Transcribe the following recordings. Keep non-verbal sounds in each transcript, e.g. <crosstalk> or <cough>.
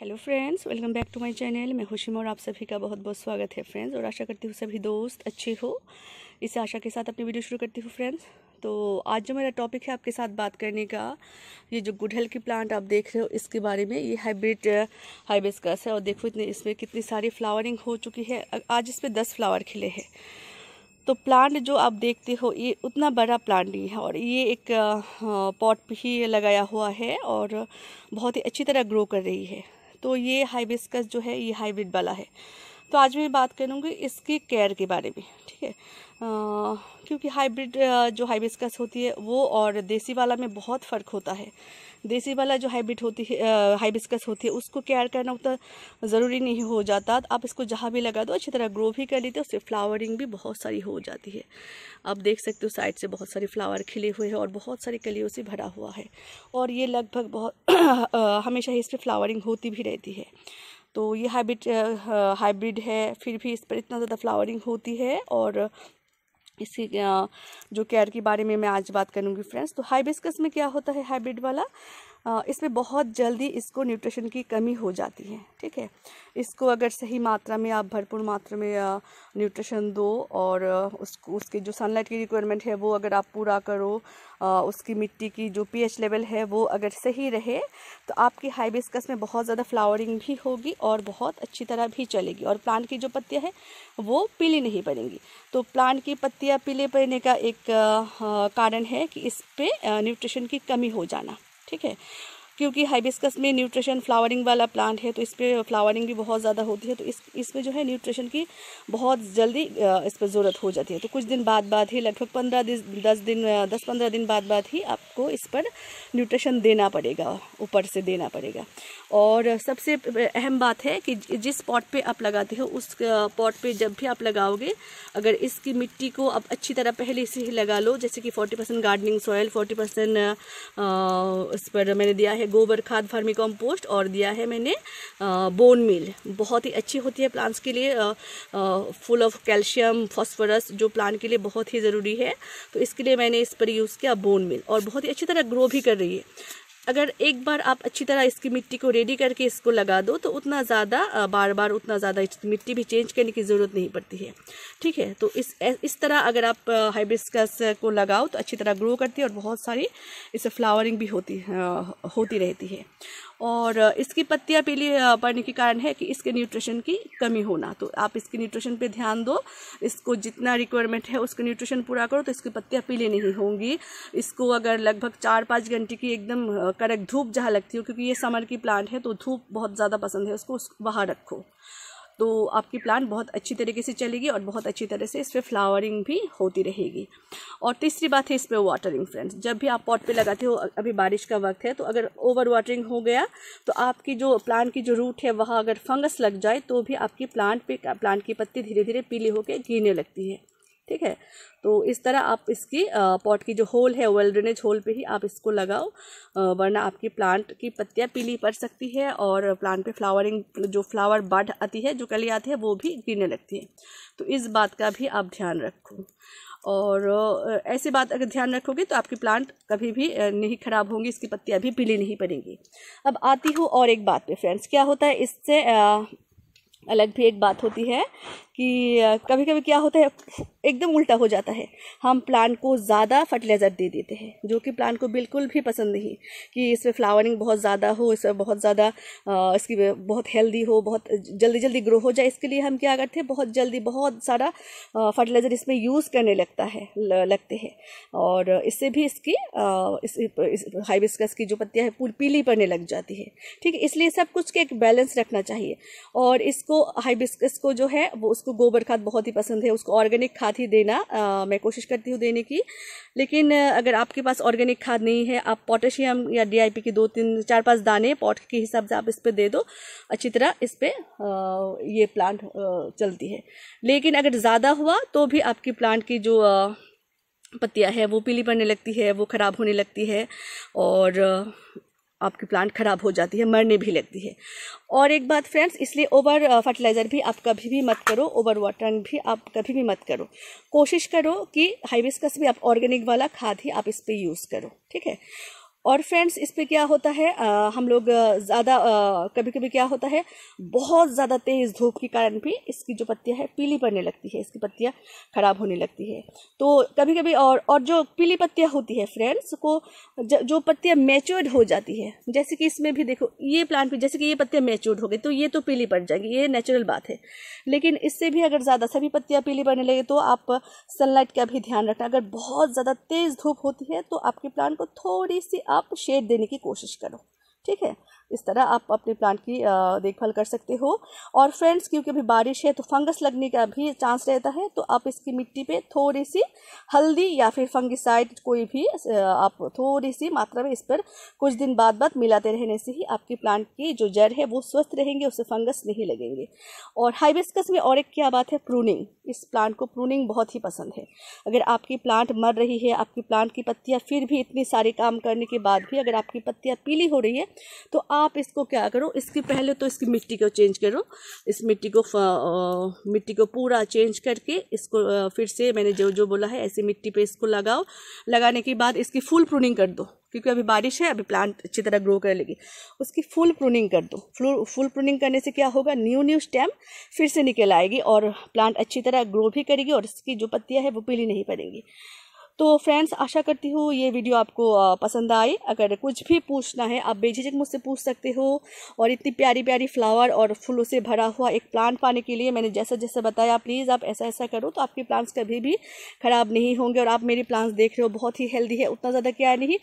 hello friends welcome back to my channel मैं खुशी और आप सभी का बहुत बहुत स्वागत है फ्रेंड्स और आशा करती हूँ सभी दोस्त अच्छे हो इस आशा के साथ अपनी वीडियो शुरू करती हूँ फ्रेंड्स तो आज जो मेरा टॉपिक है आपके साथ बात करने का ये जो गुड़हल की प्लांट आप देख रहे हो इसके बारे में ये हाइब्रिड हाइबिस्कस uh, है और देखो इतने इसमें कितनी सारी फ्लावरिंग हो चुकी है आज इसमें दस फ्लावर खिले हैं तो प्लांट जो आप देखते हो ये उतना बड़ा प्लांट नहीं है और ये एक पॉट uh, भी लगाया हुआ है और बहुत ही अच्छी तरह ग्रो कर रही है तो ये हाइबिस्कस जो है ये हाइब्रिड वाला है तो आज मैं बात करूँगी इसकी केयर के बारे में ठीक है क्योंकि हाइब्रिड जो हाइबिस्कस होती है वो और देसी वाला में बहुत फ़र्क होता है देसी वाला जो हाइब्रिड होती है हाइबिस्कस होती है उसको केयर करना उतना ज़रूरी नहीं हो जाता आप इसको जहाँ भी लगा दो अच्छी तरह ग्रो भी कर लेते हो उससे फ्लावरिंग भी बहुत सारी हो जाती है आप देख सकते हो साइड से बहुत सारे फ्लावर खिले हुए हैं और बहुत सारी कलियों से भरा हुआ है और ये लगभग बहुत <clears throat> हमेशा ही इस पर फ्लावरिंग होती भी रहती है तो ये हाइब्रिड हाइब्रिड है फिर भी इस पर इतना ज़्यादा फ्लावरिंग होती है और इसी जो केयर के बारे में मैं आज बात करूँगी फ्रेंड्स तो हाइबिस्कस में क्या होता है हाइब्रिड वाला इसमें बहुत जल्दी इसको न्यूट्रिशन की कमी हो जाती है ठीक है इसको अगर सही मात्रा में आप भरपूर मात्रा में न्यूट्रिशन दो और उसको उसकी जो सनलाइट की रिक्वायरमेंट है वो अगर आप पूरा करो उसकी मिट्टी की जो पीएच लेवल है वो अगर सही रहे तो आपकी हाइबिस्कस में बहुत ज़्यादा फ्लावरिंग भी होगी और बहुत अच्छी तरह भी चलेगी और प्लांट की जो पत्तियाँ हैं वो पीली नहीं पड़ेंगी तो प्लांट की पत्तियाँ पीले पड़ने का एक कारण है कि इस पर न्यूट्रिशन की कमी हो जाना ठीक है क्योंकि हाइबिस्कस में न्यूट्रिशन फ्लावरिंग वाला प्लांट है तो इस पर फ्लावरिंग भी बहुत ज़्यादा होती है तो इस इसमें जो है न्यूट्रिशन की बहुत जल्दी इस पर ज़रूरत हो जाती है तो कुछ दिन बाद बाद ही लगभग पंद्रह दिन दस दिन दस पंद्रह दिन बाद बाद ही आपको इस पर न्यूट्रिशन देना पड़ेगा ऊपर से देना पड़ेगा और सबसे अहम बात है कि जिस पॉट पर आप लगाते हो उस पॉट पर जब भी आप लगाओगे अगर इसकी मिट्टी को आप अच्छी तरह पहले से ही लगा लो जैसे कि forty percent gardening soil forty percent इस पर मैंने दिया है है गोबर खाद फर्मी कम्पोस्ट और दिया है मैंने बोन मिल बहुत ही अच्छी होती है प्लांट्स के लिए फुल ऑफ कैल्शियम फॉस्फोरस जो प्लांट के लिए बहुत ही ज़रूरी है तो इसके लिए मैंने इस पर यूज़ किया बोन मिल और बहुत ही अच्छी तरह ग्रो भी कर रही है अगर एक बार आप अच्छी तरह इसकी मिट्टी को रेडी करके इसको लगा दो तो उतना ज़्यादा बार बार उतना ज़्यादा मिट्टी भी चेंज करने की ज़रूरत नहीं पड़ती है ठीक है तो इस इस तरह अगर आप हाइब्रिस्कस को लगाओ तो अच्छी तरह ग्रो करती है और बहुत सारी इससे फ्लावरिंग भी होती होती रहती है और इसकी पत्तियाँ पीली पड़ने के कारण है कि इसके न्यूट्रिशन की कमी होना तो आप इसके न्यूट्रिशन पे ध्यान दो इसको जितना रिक्वायरमेंट है उसका न्यूट्रिशन पूरा करो तो इसकी पत्तियाँ पीली नहीं होंगी इसको अगर लगभग चार पाँच घंटे की एकदम कड़क धूप जहाँ लगती हो क्योंकि ये समर की प्लांट है तो धूप बहुत ज़्यादा पसंद है उसको, उसको बाहर रखो तो आपकी प्लांट बहुत अच्छी तरीके से चलेगी और बहुत अच्छी तरह से इस पर फ्लावरिंग भी होती रहेगी और तीसरी बात है इस पर वाटरिंग फ्रेंड्स जब भी आप पॉट पे लगाते हो अभी बारिश का वक्त है तो अगर ओवर वाटरिंग हो गया तो आपकी जो प्लांट की जो रूट है वहाँ अगर फंगस लग जाए तो भी आपकी प्लांट पे प्लांट की पत्ती धीरे धीरे पीली होकर गिरने लगती है ठीक है तो इस तरह आप इसकी पॉट की जो होल है वेल ड्रेनेज होल पे ही आप इसको लगाओ वरना आपकी प्लांट की पत्तियाँ पीली पड़ सकती है और प्लांट पे फ्लावरिंग जो फ्लावर बड आती है जो कली आती है वो भी गिरने लगती है तो इस बात का भी आप ध्यान रखो और ऐसी बात अगर ध्यान रखोगे तो आपकी प्लांट कभी भी नहीं ख़राब होंगी इसकी पत्तियाँ भी पीली नहीं पड़ेंगी अब आती हूँ और एक बात पर फ्रेंड्स क्या होता है इससे अलग भी एक बात होती है कि कभी कभी क्या होता है एकदम उल्टा हो जाता है हम प्लांट को ज़्यादा फर्टिलाइज़र दे देते हैं जो कि प्लांट को बिल्कुल भी पसंद नहीं कि इसमें फ्लावरिंग बहुत ज़्यादा हो इसमें बहुत ज़्यादा इसकी बहुत हेल्दी हो बहुत जल्दी जल्दी ग्रो हो जाए इसके लिए हम क्या करते हैं बहुत जल्दी बहुत सारा फर्टिलाइज़र इसमें यूज़ करने लगता है लगते हैं और इससे भी इसकी इस, इस हाइबिस्कस की जो पत्तियाँ हैं पीली पड़ने लग जाती है ठीक है इसलिए सब कुछ के एक बैलेंस रखना चाहिए और इसको हाइबिस्कस को जो है वो उसको गोबर खाद बहुत ही पसंद है उसको ऑर्गेनिक खाद साथ ही देना आ, मैं कोशिश करती हूँ देने की लेकिन अगर आपके पास ऑर्गेनिक खाद नहीं है आप पोटेशियम या डीआईपी के दो तीन चार पाँच दाने पॉट के हिसाब से आप इस पर दे दो अच्छी तरह इस पर ये प्लांट चलती है लेकिन अगर ज़्यादा हुआ तो भी आपकी प्लांट की जो पत्तियाँ हैं वो पीली पड़ने लगती है वो ख़राब होने लगती है और आपकी प्लांट खराब हो जाती है मरने भी लगती है और एक बात फ्रेंड्स इसलिए ओवर फर्टिलाइज़र uh, भी आप कभी भी मत करो ओवर वाटरिंग भी आप कभी भी मत करो कोशिश करो कि हाइबिस्कस भी आप ऑर्गेनिक वाला खाद ही आप इस पर यूज़ करो ठीक है और फ्रेंड्स इस पर क्या होता है आ, हम लोग ज़्यादा कभी कभी क्या होता है बहुत ज़्यादा तेज़ धूप के कारण भी इसकी जो पत्तियाँ है पीली पड़ने लगती है इसकी पत्तियाँ ख़राब होने लगती है तो कभी कभी और और जो पीली पत्तियाँ होती है फ्रेंड्स को ज, जो पत्तियाँ मेच्योर्ड हो जाती है जैसे कि इसमें भी देखो ये प्लांट भी जैसे कि ये पत्तियाँ मेच्योर्ड हो गई तो ये तो पीली पड़ जाएगी ये नेचुरल बात है लेकिन इससे भी अगर ज़्यादा सभी पत्तियाँ पीली पड़ने लगे तो आप सनलाइट का भी ध्यान रखना अगर बहुत ज़्यादा तेज़ धूप होती है तो आपके प्लांट को थोड़ी सी आप शेड देने की कोशिश करो ठीक है इस तरह आप अपने प्लांट की देखभाल कर सकते हो और फ्रेंड्स क्योंकि अभी बारिश है तो फंगस लगने का भी चांस रहता है तो आप इसकी मिट्टी पे थोड़ी सी हल्दी या फिर फंगिसाइड कोई भी आप थोड़ी सी मात्रा में इस पर कुछ दिन बाद बाद मिलाते रहने से ही आपकी प्लांट की जो जड़ है वो स्वस्थ रहेंगे उससे फंगस नहीं लगेंगे और हाइबिस्कस में और एक क्या बात है प्रूनिंग इस प्लांट को प्रूनिंग बहुत ही पसंद है अगर आपकी प्लांट मर रही है आपकी प्लांट की पत्तियाँ फिर भी इतने सारे काम करने के बाद भी अगर आपकी पत्तियाँ पीली हो रही है तो आप इसको क्या करो इसकी पहले तो इसकी मिट्टी को चेंज करो इस मिट्टी को आ, मिट्टी को पूरा चेंज करके इसको आ, फिर से मैंने जो जो बोला है ऐसी मिट्टी पे इसको लगाओ लगाने के बाद इसकी फुल प्रूनिंग कर दो क्योंकि अभी बारिश है अभी प्लांट अच्छी तरह ग्रो कर लेगी उसकी फुल प्रूनिंग कर दो फुल फुल प्रूनिंग करने से क्या होगा न्यू न्यू स्टेम फिर से निकल आएगी और प्लांट अच्छी तरह ग्रो भी करेगी और इसकी जो पत्तियाँ हैं वो पीली नहीं पड़ेंगी तो फ्रेंड्स आशा करती हूँ ये वीडियो आपको पसंद आए अगर कुछ भी पूछना है आप बेझिझक मुझसे पूछ सकते हो और इतनी प्यारी प्यारी फ्लावर और फूलों से भरा हुआ एक प्लांट पाने के लिए मैंने जैसा जैसा बताया प्लीज़ आप ऐसा ऐसा करो तो आपके प्लांट्स कभी भी ख़राब नहीं होंगे और आप मेरे प्लांट्स देख रहे हो बहुत ही हेल्दी है उतना ज़्यादा केयर नहीं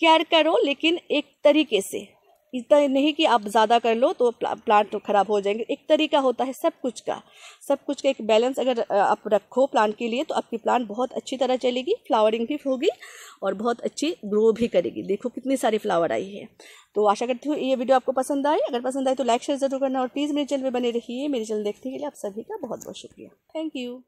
केयर करो लेकिन एक तरीके से इतना नहीं कि आप ज़्यादा कर लो तो प्लांट तो ख़राब हो जाएंगे एक तरीका होता है सब कुछ का सब कुछ का एक बैलेंस अगर आप रखो प्लांट के लिए तो आपकी प्लांट बहुत अच्छी तरह चलेगी फ्लावरिंग भी होगी और बहुत अच्छी ग्रो भी करेगी देखो कितनी सारी फ्लावर आई है तो आशा करती हूँ ये वीडियो आपको पसंद आए अगर पसंद आए तो लाइक शेयर जरूर करना और प्लीज़ मेरे चैनल पर बने रहिए मेरे चैनल देखने के लिए आप सभी का बहुत बहुत शुक्रिया थैंक यू